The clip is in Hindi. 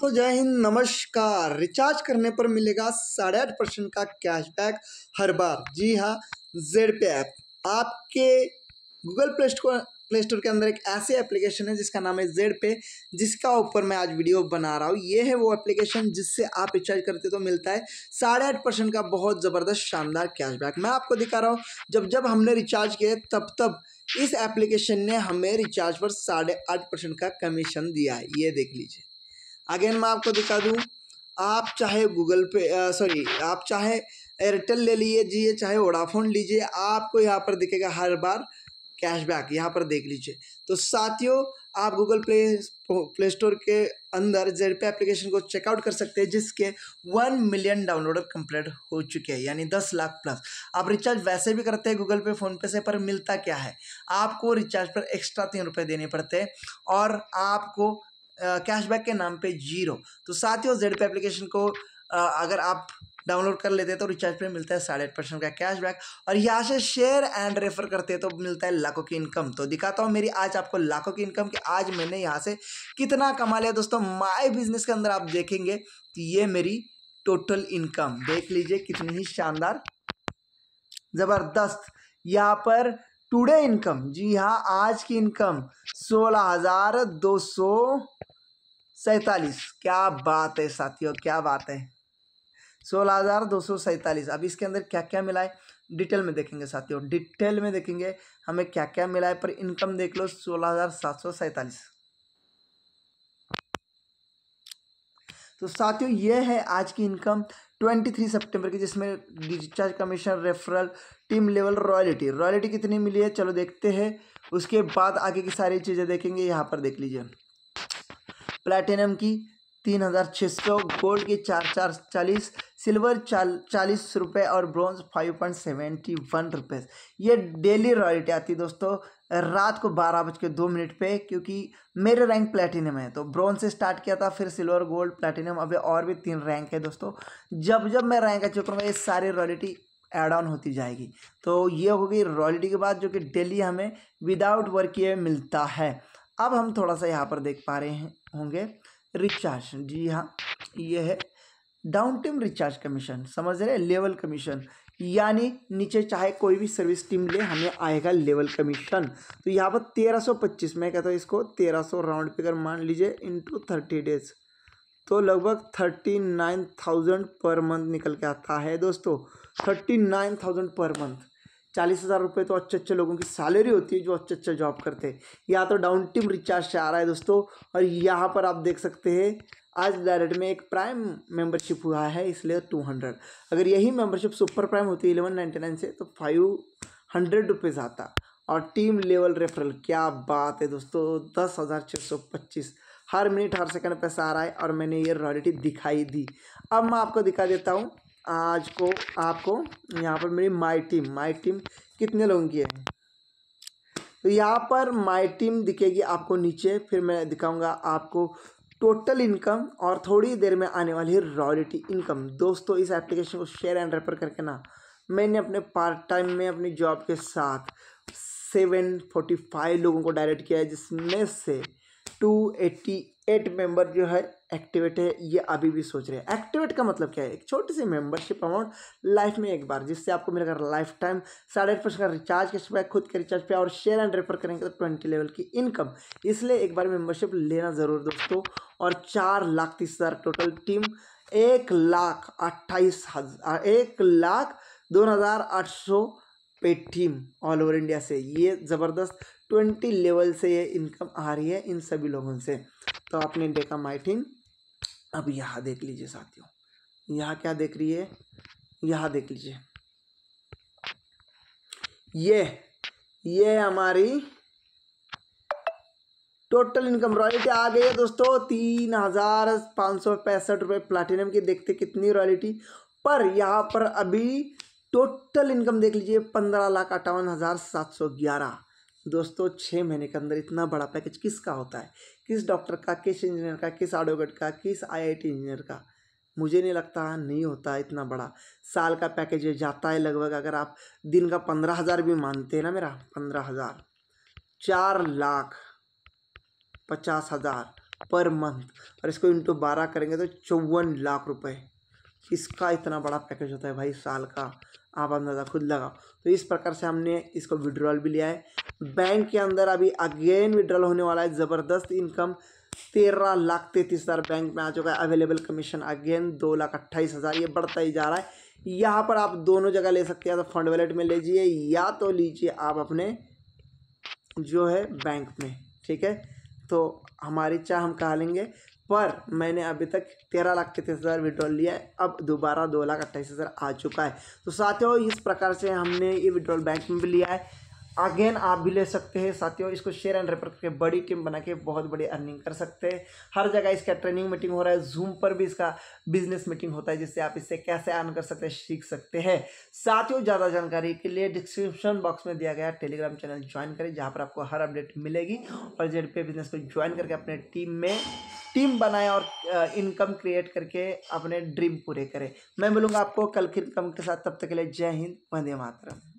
तो जय हिंद नमस्कार रिचार्ज करने पर मिलेगा साढ़े आठ परसेंट का कैशबैक हर बार जी हाँ जेड पे ऐप आपके Google Play Store Play Store के अंदर एक ऐसी एप्लीकेशन है जिसका नाम है जेड पे जिसका ऊपर मैं आज वीडियो बना रहा हूँ ये है वो एप्लीकेशन जिससे आप रिचार्ज करते तो मिलता है साढ़े आठ परसेंट का बहुत ज़बरदस्त शानदार कैशबैक मैं आपको दिखा रहा हूँ जब जब हमने रिचार्ज किए तब तब इस एप्लीकेशन ने हमें रिचार्ज पर साढ़े आठ परसेंट का कमीशन दिया है ये देख लीजिए अगेन मैं आपको दिखा दूँ आप चाहे गूगल पे सॉरी आप चाहे एयरटेल ले लीजिए चाहे वोडाफोन लीजिए आपको यहाँ पर दिखेगा हर बार कैशबैक यहाँ पर देख लीजिए तो साथियों आप गूगल प्ले प्ले स्टोर के अंदर जेडपे एप्लीकेशन को चेकआउट कर सकते हैं जिसके वन मिलियन डाउनलोडर कंप्लीट हो चुके हैं यानी दस लाख प्लस आप रिचार्ज वैसे भी करते हैं गूगल पे फ़ोनपे से पर मिलता क्या है आपको रिचार्ज पर एक्स्ट्रा तीन रुपये देने पड़ते हैं और आपको कैशबैक के नाम पे जीरो तो साथ ही जेड पे एप्लीकेशन को आ, अगर आप डाउनलोड कर लेते हैं तो रिचार्ज पे मिलता है साढ़े आठ परसेंट का कैशबैक और यहाँ से शेयर एंड रेफर करते हैं तो मिलता है लाखों की इनकम तो दिखाता हूँ मेरी आज आपको लाखों की इनकम कि आज मैंने यहाँ से कितना कमा लिया दोस्तों माई बिजनेस के अंदर आप देखेंगे तो ये मेरी टोटल इनकम देख लीजिए कितनी ही शानदार ज़बरदस्त यहाँ पर टुडे इनकम जी हाँ आज की इनकम सोलह हज़ार दो सौ सैतालीस क्या बात है साथियों क्या बात है सोलह हज़ार दो सौ सैंतालीस अब इसके अंदर क्या क्या मिला है डिटेल में देखेंगे साथियों डिटेल में देखेंगे हमें क्या क्या मिला है पर इनकम देख लो सोलह हज़ार सात सौ सैंतालीस तो साथियों ये है आज की इनकम ट्वेंटी थ्री सेप्टेम्बर की जिसमें discharge commission referral team level royalty royalty कितनी मिली है चलो देखते हैं उसके बाद आगे की सारी चीज़ें देखेंगे यहाँ पर देख लीजिए प्लैटिनम की तीन हज़ार छः सौ गोल्ड की चार चार चालीस सिल्वर चाल चालीस रुपये और bronze five point seventy one रुपये ये डेली रॉयल्टी आती है दोस्तों रात को बारह बज के दो मिनट पे क्योंकि मेरे रैंक प्लैटिनम है तो ब्रॉन्ज से स्टार्ट किया था फिर सिल्वर गोल्ड प्लैटिनम अभी और भी तीन रैंक है दोस्तों जब जब मैं रैंक अचीव करूँगा ये सारी रॉयल्टी एड ऑन होती जाएगी तो ये होगी रॉयल्टी के बाद जो कि डेली हमें विदाउट वर्क ये मिलता है अब हम थोड़ा सा यहाँ पर देख पा रहे हैं होंगे रिचार्ज जी हाँ ये है डाउन टीम रिचार्ज कमीशन समझ रहे लेवल कमीशन यानी नीचे चाहे कोई भी सर्विस टीम ले हमें आएगा लेवल कमीशन तो यहाँ पर तेरह सौ पच्चीस मैं कहता हूँ इसको तेरह सौ राउंड पे कर मान लीजिए इंटू थर्टी डेज तो लगभग thirty nine thousand per month निकल के आता है दोस्तों thirty nine thousand per month चालीस हज़ार रुपये तो अच्छे अच्छे लोगों की सैलरी होती है जो अच्छे अच्छे जॉब करते हैं यहाँ तो डाउन टीम रिचार्ज से आ रहा है दोस्तों और यहाँ पर आप देख सकते हैं आज डायरेक्ट में एक प्राइम मेंबरशिप हुआ है इसलिए टू हंड्रेड अगर यही मेंबरशिप सुपर प्राइम होती है इलेवन नाइन्टी नाइन से तो फाइव हंड्रेड रुपीज़ आता और टीम लेवल रेफरल क्या बात है दोस्तों दस हज़ार छः सौ पच्चीस हर मिनट हर सेकंड पैसा आ रहा है और मैंने ये रॉयल्टी दिखाई दी अब मैं आपको दिखा देता हूँ आज को आपको यहाँ पर मेरी माई टीम माई टीम कितने लोगों की है तो यहाँ पर माई टीम दिखेगी आपको नीचे फिर मैं दिखाऊंगा आपको टोटल इनकम और थोड़ी देर में आने वाली है रॉयल्टी इनकम दोस्तों इस एप्लीकेशन को शेयर एंड रेफर करके ना मैंने अपने पार्ट टाइम में अपनी जॉब के साथ सेवन फोर्टी फाइव लोगों को डायरेक्ट किया है जिसमें से टू एट्टी एट मेंबर जो है एक्टिवेट है ये अभी भी सोच रहे हैं एक्टिवेट का मतलब क्या है एक छोटी सी मेंबरशिप अमाउंट लाइफ में एक बार जिससे आपको मिलेगा लाइफ टाइम साढ़े आठ परसेंट का रिचार्ज के सिवाय खुद के रिचार्ज पे और शेयर एंड रेफर करेंगे तो ट्वेंटी लेवल की इनकम इसलिए एक बार मेंबरशिप लेना ज़रूर दोस्तों और चार लाख तीस हज़ार टोटल टीम एक लाख अट्ठाईस हज़ार एक लाख दो हज़ार आठ सौ पे टीम ऑल ओवर इंडिया से ये ज़बरदस्त ट्वेंटी लेवल से ये इनकम आ रही है इन सभी लोगों से तो आपने डेका माइटिन अब यहाँ देख लीजिए साथियों यहाँ क्या देख रही है यहाँ देख लीजिए ये ये हमारी टोटल इनकम रॉयल्टी आ गई है दोस्तों तीन हजार पाँच सौ पैंसठ रुपये प्लाटिनम की देखते कितनी रॉयल्टी पर यहाँ पर अभी टोटल इनकम देख लीजिए पंद्रह लाख अट्ठावन हज़ार सात सौ ग्यारह तो दोस्तों छः महीने के अंदर इतना बड़ा पैकेज किसका होता है किस डॉक्टर का किस इंजीनियर का किस एडवोकेट का किस आईआईटी इंजीनियर का मुझे नहीं लगता नहीं होता इतना बड़ा साल का पैकेज जाता है लगभग अगर आप दिन का पंद्रह हज़ार भी मानते हैं ना मेरा पंद्रह हज़ार चार लाख पचास हज़ार पर मंथ और इसको इंटू बारह करेंगे तो चौवन लाख रुपये इसका इतना बड़ा पैकेज होता है भाई साल का आप अंदाज़ा खुद लगाओ तो इस प्रकार से हमने इसको विड्रॉल भी लिया है बैंक के अंदर अभी अगेन विड्रॉल होने वाला है ज़बरदस्त इनकम तेरह लाख तैंतीस हज़ार बैंक में आ चुका है अवेलेबल कमीशन अगेन दो लाख अट्ठाईस हज़ार ये बढ़ता ही जा रहा है यहाँ पर आप दोनों जगह ले सकते हैं तो फंड वैलेट में लीजिए या तो लीजिए आप अपने जो है बैंक में ठीक है तो हमारी चाह हम कहा लेंगे पर मैंने अभी तक तेरह लाख तैंतीस हज़ार विड्रॉल लिया है अब दोबारा दो लाख अट्ठाईस हज़ार आ चुका है तो साथियों इस प्रकार से हमने ये विड्रॉल बैंक में भी लिया है अगेन आप भी ले सकते हैं साथियों इसको शेयर एंड रेफर करके बड़ी टीम बना के बहुत बड़ी अर्निंग कर सकते हैं हर जगह इसका ट्रेनिंग मीटिंग हो रहा है जूम पर भी इसका बिजनेस मीटिंग होता है जिससे आप इससे कैसे अर्न कर सकते हैं सीख सकते हैं साथियों ज़्यादा जानकारी के लिए डिस्क्रिप्शन बॉक्स में दिया गया टेलीग्राम चैनल ज्वाइन करें जहाँ पर आपको हर अपडेट मिलेगी और जेड पे बिजनेस को ज्वाइन करके अपने टीम में टीम बनाएं और इनकम क्रिएट करके अपने ड्रीम पूरे करें मैं मिलूंगा आपको कल की इनकम के साथ तब तक के लिए जय हिंद वंदे मातरम